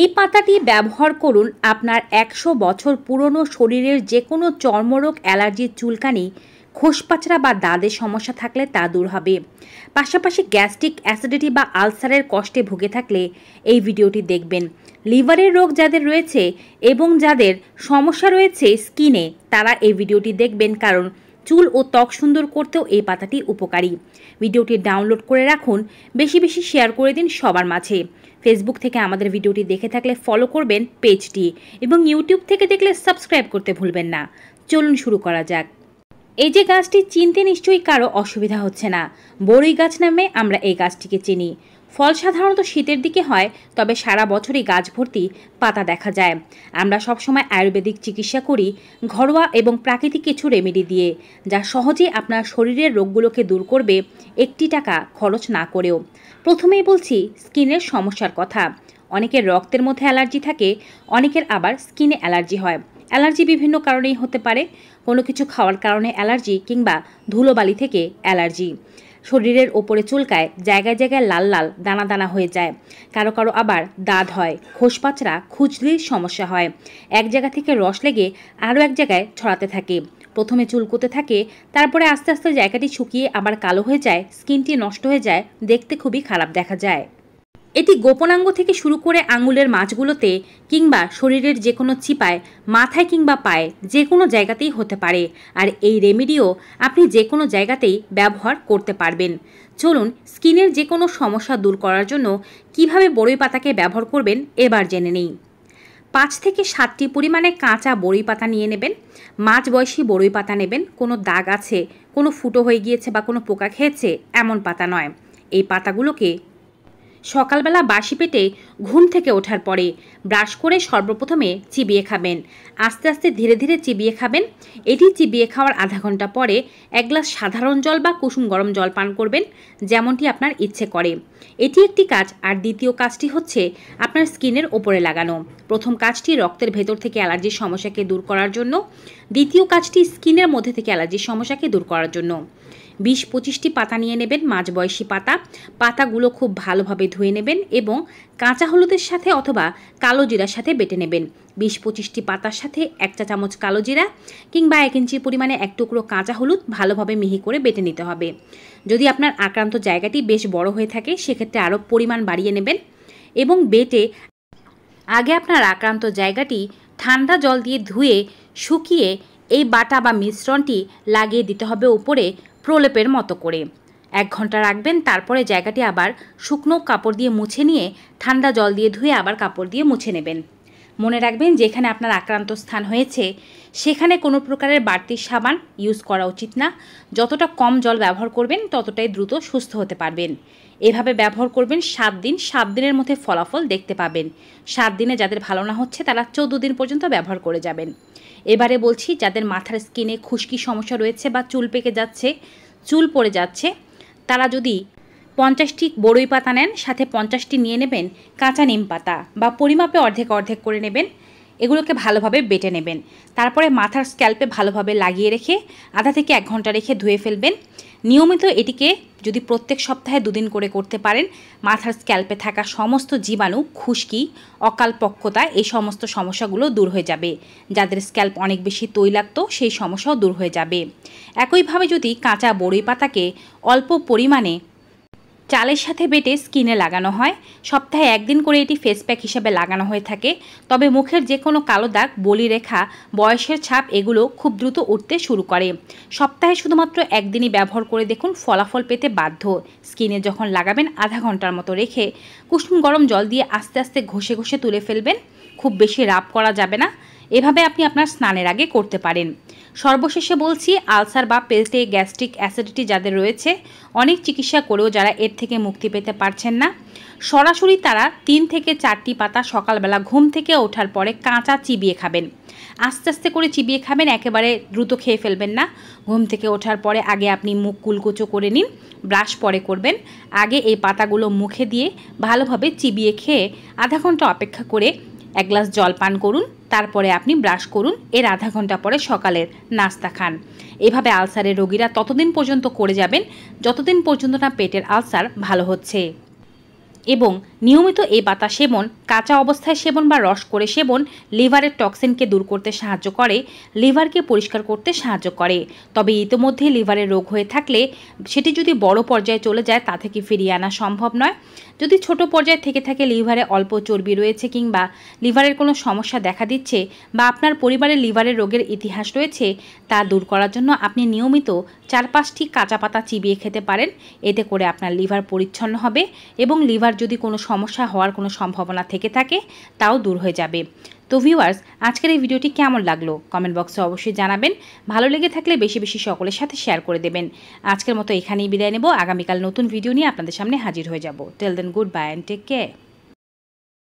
এই পাতাটি ব্যবহার করুন আপনার একশো বছর পুরনো শরীরের যে কোনো চর্মরোগ অ্যালার্জি চুলকানি খোসপাচড়া বা দাঁতের সমস্যা থাকলে তা দূর হবে পাশাপাশি গ্যাস্ট্রিক অ্যাসিডিটি বা আলসারের কষ্টে ভুগে থাকলে এই ভিডিওটি দেখবেন লিভারের রোগ যাদের রয়েছে এবং যাদের সমস্যা রয়েছে স্কিনে তারা এই ভিডিওটি দেখবেন কারণ চুল ও ত্বক সুন্দর করতেও এই পাতাটি উপকারী ভিডিওটি ডাউনলোড করে রাখুন বেশি বেশি শেয়ার করে দিন সবার মাঝে ফেসবুক থেকে আমাদের ভিডিওটি দেখে থাকলে ফলো করবেন পেজটি এবং ইউটিউব থেকে দেখলে সাবস্ক্রাইব করতে ভুলবেন না চলুন শুরু করা যাক এই যে গাছটি চিনতে নিশ্চয়ই কারো অসুবিধা হচ্ছে না বড়ই গাছ নামে আমরা এই গাছটিকে চিনি ফল সাধারণত শীতের দিকে হয় তবে সারা বছরই গাছ ভর্তি পাতা দেখা যায় আমরা সবসময় আয়ুর্বেদিক চিকিৎসা করি ঘরোয়া এবং প্রাকৃতিক কিছু রেমেডি দিয়ে যা সহজে আপনার শরীরের রোগগুলোকে দূর করবে একটি টাকা খরচ না করেও প্রথমেই বলছি স্কিনের সমস্যার কথা অনেকের রক্তের মধ্যে অ্যালার্জি থাকে অনেকের আবার স্কিনে অ্যালার্জি হয় অ্যালার্জি বিভিন্ন কারণেই হতে পারে কোনো কিছু খাওয়ার কারণে অ্যালার্জি কিংবা ধুলোবালি থেকে অ্যালার্জি শরীরের ওপরে চুলকায় জায়গায় জায়গায় লাল লাল দানা দানা হয়ে যায় কারো কারো আবার দাঁত হয় খোসপাচড়া খুচরির সমস্যা হয় এক জায়গা থেকে রস লেগে আরও এক জায়গায় ছড়াতে থাকে প্রথমে চুলকোতে থাকে তারপরে আস্তে আস্তে জায়গাটি শুকিয়ে আবার কালো হয়ে যায় স্কিনটি নষ্ট হয়ে যায় দেখতে খুবই খারাপ দেখা যায় এটি গোপনাঙ্গ থেকে শুরু করে আঙুলের মাছগুলোতে কিংবা শরীরের যে কোনো চিপায় মাথায় কিংবা পায়ে যে কোনো জায়গাতেই হতে পারে আর এই রেমেডিও আপনি যে কোনো জায়গাতেই ব্যবহার করতে পারবেন চলুন স্কিনের যে কোনো সমস্যা দূর করার জন্য কিভাবে বড়ই পাতাকে ব্যবহার করবেন এবার জেনে নেই পাঁচ থেকে সাতটি পরিমাণে কাঁচা বড়ই পাতা নিয়ে নেবেন মাঝ বয়সী বড়ই পাতা নেবেন কোনো দাগ আছে কোনো ফুটো হয়ে গিয়েছে বা কোনো পোকা খেয়েছে এমন পাতা নয় এই পাতাগুলোকে সকালবেলা বাসি পেটে ঘুম থেকে ওঠার পরে ব্রাশ করে সর্বপ্রথমে চিবিয়ে খাবেন আস্তে আস্তে ধীরে ধীরে চিবিয়ে খাবেন এটি চিবিয়ে খাওয়ার আধা ঘন্টা পরে এক গ্লাস সাধারণ জল বা কুসুম গরম জল পান করবেন যেমনটি আপনার ইচ্ছে করে এটি একটি কাজ আর দ্বিতীয় কাজটি হচ্ছে আপনার স্কিনের ওপরে লাগানো প্রথম কাজটি রক্তের ভেতর থেকে অ্যালার্জির সমস্যাকে দূর করার জন্য দ্বিতীয় কাজটি স্কিনের মধ্যে থেকে অ্যালার্জির সমস্যাকে দূর করার জন্য বিশ পঁচিশটি পাতা নিয়ে নেবেন মাঝবয়সী পাতা পাতাগুলো খুব ভালোভাবে ধুয়ে নেবেন এবং কাঁচা হলুদের সাথে অথবা কালো জিরার সাথে বেটে নেবেন বিশ পঁচিশটি পাতার সাথে এক চা চামচ কালো জিরা কিংবা এক ইঞ্চির পরিমাণে এক টুকরো কাঁচা হলুদ ভালোভাবে মিহি করে বেটে নিতে হবে যদি আপনার আক্রান্ত জায়গাটি বেশ বড় হয়ে থাকে সেক্ষেত্রে আরও পরিমাণ বাড়িয়ে নেবেন এবং বেটে আগে আপনার আক্রান্ত জায়গাটি ঠান্ডা জল দিয়ে ধুয়ে শুকিয়ে এই বাটা বা মিশ্রণটি লাগিয়ে দিতে হবে উপরে প্রলেপের মতো করে এক ঘন্টা রাখবেন তারপরে জায়গাটি আবার শুকনো কাপড় দিয়ে মুছে নিয়ে ঠান্ডা জল দিয়ে ধুয়ে আবার কাপড় দিয়ে মুছে নেবেন মনে রাখবেন যেখানে আপনার আক্রান্ত স্থান হয়েছে সেখানে কোনো প্রকারের বাড়তি সাবান ইউজ করা উচিত না যতটা কম জল ব্যবহার করবেন ততটাই দ্রুত সুস্থ হতে পারবেন এভাবে ব্যবহার করবেন সাত দিন সাত দিনের মধ্যে ফলাফল দেখতে পাবেন সাত দিনে যাদের ভালো না হচ্ছে তারা চৌদ্দ দিন পর্যন্ত ব্যবহার করে যাবেন এবারে বলছি যাদের মাথার স্কিনে খুশকি সমস্যা রয়েছে বা চুল পেকে যাচ্ছে চুল পড়ে যাচ্ছে তারা যদি পঞ্চাশটি বড়ই পাতা নেন সাথে পঞ্চাশটি নিয়ে নেবেন কাঁচা নিম পাতা বা পরিমাপে অর্ধেক অর্ধেক করে নেবেন এগুলোকে ভালোভাবে বেটে নেবেন তারপরে মাথার স্ক্যাল্পে ভালোভাবে লাগিয়ে রেখে আধা থেকে এক ঘন্টা রেখে ধুয়ে ফেলবেন নিয়মিত এটিকে যদি প্রত্যেক সপ্তাহে দুদিন করে করতে পারেন মাথার স্ক্যাল্পে থাকা সমস্ত জীবাণু খুশকি অকালপক্ষতা এই সমস্ত সমস্যাগুলো দূর হয়ে যাবে যাদের স্ক্যাল্প অনেক বেশি তৈলাক্ত সেই সমস্যাও দূর হয়ে যাবে একইভাবে যদি কাঁচা বড়ই পাতাকে অল্প পরিমাণে চালের সাথে বেটে স্কিনে লাগানো হয় সপ্তাহে একদিন করে এটি ফেস প্যাক হিসাবে লাগানো হয়ে থাকে তবে মুখের যে কোনো কালো দাগ বলি রেখা বয়সের ছাপ এগুলো খুব দ্রুত উঠতে শুরু করে সপ্তাহে শুধুমাত্র একদিনই ব্যবহার করে দেখুন ফলাফল পেতে বাধ্য স্কিনে যখন লাগাবেন আধা ঘন্টার মতো রেখে কুসুম গরম জল দিয়ে আস্তে আস্তে ঘষে ঘষে তুলে ফেলবেন খুব বেশি রাপ করা যাবে না এভাবে আপনি আপনার স্নানের আগে করতে পারেন সর্বশেষে বলছি আলসার বা পেলটে গ্যাস্ট্রিক অ্যাসিডিটি যাদের রয়েছে অনেক চিকিৎসা করেও যারা এর থেকে মুক্তি পেতে পারছেন না সরাসরি তারা তিন থেকে চারটি পাতা সকালবেলা ঘুম থেকে ওঠার পরে কাঁচা চিবিয়ে খাবেন আস্তে আস্তে করে চিবিয়ে খাবেন একেবারে দ্রুত খেয়ে ফেলবেন না ঘুম থেকে ওঠার পরে আগে আপনি মুখ কুলকুচো করে নিন ব্রাশ পরে করবেন আগে এই পাতাগুলো মুখে দিয়ে ভালোভাবে চিবিয়ে খেয়ে আধা ঘন্টা অপেক্ষা করে এক গ্লাস জল পান করুন তারপরে আপনি ব্রাশ করুন এর আধা ঘন্টা পরে সকালের নাস্তা খান এভাবে আলসারের রোগীরা ততদিন পর্যন্ত করে যাবেন যতদিন পর্যন্ত না পেটের আলসার ভালো হচ্ছে এবং নিয়মিত এই বাতা সেবন কাঁচা অবস্থায় সেবন বা রস করে সেবন লিভারের টক্সিনকে দূর করতে সাহায্য করে লিভারকে পরিষ্কার করতে সাহায্য করে তবে ইতিমধ্যে লিভারের রোগ হয়ে থাকলে সেটি যদি বড় পর্যায়ে চলে যায় তা থেকে ফিরিয়ে আনা সম্ভব নয় যদি ছোট পর্যায়ে থেকে থাকে লিভারে অল্প চর্বি রয়েছে কিংবা লিভারের কোনো সমস্যা দেখা দিচ্ছে বা আপনার পরিবারের লিভারের রোগের ইতিহাস রয়েছে তা দূর করার জন্য আপনি নিয়মিত চার পাঁচটি কাঁচা পাতা চিবিয়ে খেতে পারেন এতে করে আপনার লিভার পরিচ্ছন্ন হবে এবং লিভার যদি কোনো সমস্যা হওয়ার কোনো সম্ভাবনা থেকে থাকে তাও দূর হয়ে যাবে তো ভিউয়ার্স আজকের এই ভিডিওটি কেমন লাগলো কমেন্ট বক্সে অবশ্যই জানাবেন ভালো লেগে থাকলে বেশি বেশি সকলের সাথে শেয়ার করে দেবেন আজকের মতো এখানেই বিদায় নেব আগামীকাল নতুন ভিডিও নিয়ে আপনাদের সামনে হাজির হয়ে যাব till then good bye and take care